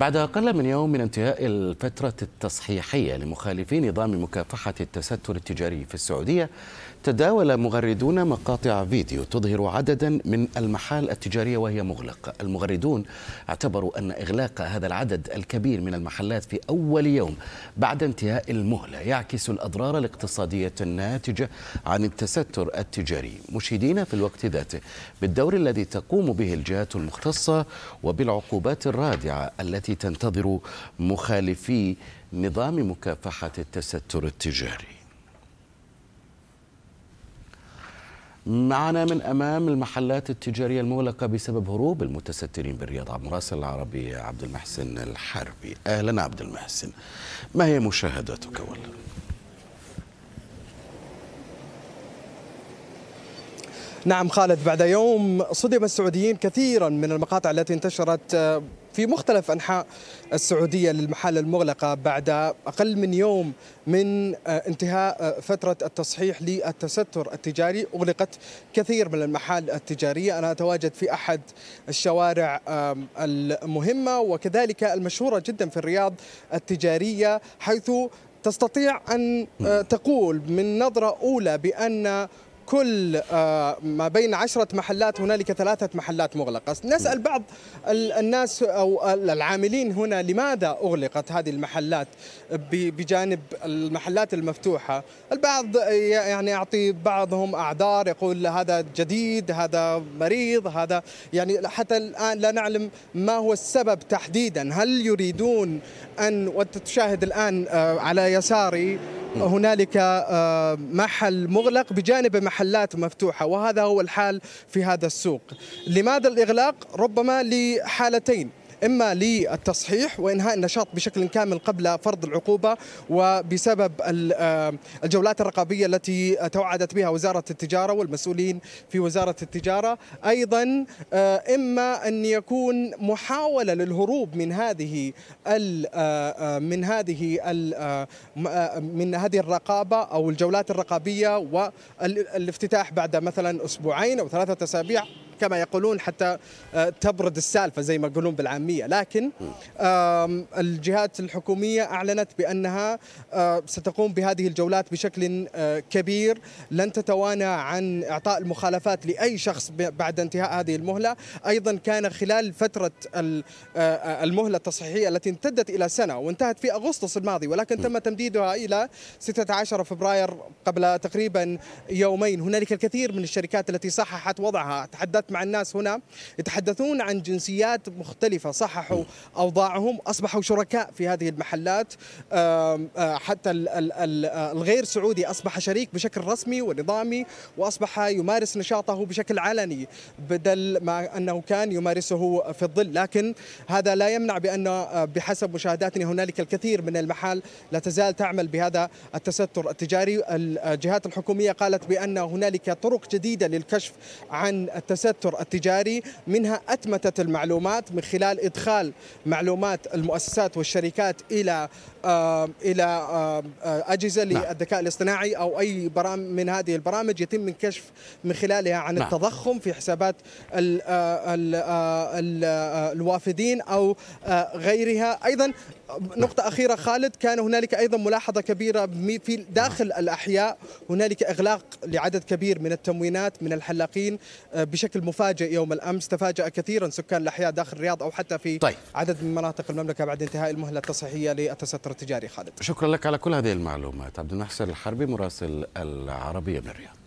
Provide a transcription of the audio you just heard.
بعد أقل من يوم من انتهاء الفترة التصحيحية لمخالفي نظام مكافحة التستر التجاري في السعودية تداول مغردون مقاطع فيديو تظهر عددا من المحال التجارية وهي مغلقة المغردون اعتبروا أن إغلاق هذا العدد الكبير من المحلات في أول يوم بعد انتهاء المهلة يعكس الأضرار الاقتصادية الناتجة عن التستر التجاري مشيدين في الوقت ذاته بالدور الذي تقوم به الجهات المختصة وبالعقوبات الرادعة التي التي تنتظر مخالفي نظام مكافحة التستر التجاري معنا من أمام المحلات التجارية المغلقة بسبب هروب المتسترين بالرياض المراسل العربي عبد المحسن الحربي أهلا عبد المحسن ما هي مشاهداتك أولا؟ نعم خالد بعد يوم صدم السعوديين كثيرا من المقاطع التي انتشرت في مختلف أنحاء السعودية للمحال المغلقة بعد أقل من يوم من آه، انتهاء آه، فترة التصحيح للتستر التجاري أغلقت كثير من المحال التجارية أنا أتواجد في أحد الشوارع المهمة وكذلك المشهورة جدا في الرياض التجارية حيث تستطيع أن آه، تقول من نظرة أولى بأن كل آه، ما بين عشرة محلات هنالك ثلاثة محلات مغلقة نسأل بعض الناس أو العاملين هنا لماذا أغلقت هذه المحلات بجانب المحلات المفتوحة البعض يعني يعطي بعضهم أعذار يقول هذا جديد هذا مريض هذا يعني حتى الآن لا نعلم ما هو السبب تحديدا هل يريدون أن وتشاهد الآن آه، على يساري هنالك آه، محل مغلق بجانب محلات مفتوحة وهذا هو الحال في هذا السوق لماذا الإغلاق؟ ربما لحالتين إما للتصحيح وإنهاء النشاط بشكل كامل قبل فرض العقوبة وبسبب آه، الجولات الرقابية التي توعدت بها وزارة التجارة والمسؤولين في وزارة التجارة أيضا آه، إما أن يكون محاولة للهروب من هذه آه، من هذه من هذه الرقابة أو الجولات الرقابية والافتتاح بعد مثلا أسبوعين أو ثلاثة أسابيع كما يقولون حتى آه، تبرد السالفه زي ما يقولون بالعاميه لكن الجهات الحكوميه اعلنت بانها آه، ستقوم بهذه الجولات بشكل آه، كبير لن تتوانى عن اعطاء المخالفات لاي شخص بعد انتهاء هذه المهله ايضا كان خلال فتره المهله التصحيحيه التي امتدت الى سنه وانتهت في اغسطس الماضي ولكن تم تمديدها الى 16 فبراير قبل تقريبا يومين هنالك الكثير من الشركات التي صححت وضعها تحدث تحدثت مع الناس هنا يتحدثون عن جنسيات مختلفة صححوا أوضاعهم أصبحوا شركاء في هذه المحلات آه، حتى آه، الغير سعودي أصبح شريك بشكل رسمي ونظامي وأصبح يمارس نشاطه بشكل علني بدل ما أنه كان يمارسه في الظل لكن هذا لا يمنع بأن آه، بحسب مشاهداتنا هنالك الكثير من المحال لا تزال تعمل بهذا التستر التجاري الجهات الحكومية قالت بأن هنالك طرق جديدة للكشف عن التستر التستر التجاري منها أتمتت المعلومات من خلال إدخال معلومات المؤسسات والشركات إلى آه، إلى آه، آه، أجهزة نعم. للذكاء الاصطناعي أو أي برامج من هذه البرامج يتم من كشف من خلالها عن نعم. التضخم في حسابات الـ الـ الـ الوافدين أو غيرها أيضا نقطة أخيرة خالد كان هنالك أيضا ملاحظة كبيرة في داخل الأحياء هنالك إغلاق لعدد كبير من التموينات من الحلاقين آه، بشكل مفاجئ يوم الأمس تفاجأ كثيرا سكان الأحياء داخل الرياض أو حتى في طيب. عدد من مناطق المملكة بعد انتهاء المهلة التصحيحية للتستر التجاري خالد شكرا لك على كل هذه المعلومات عبد المحسن الحربي مراسل العربية من الرياض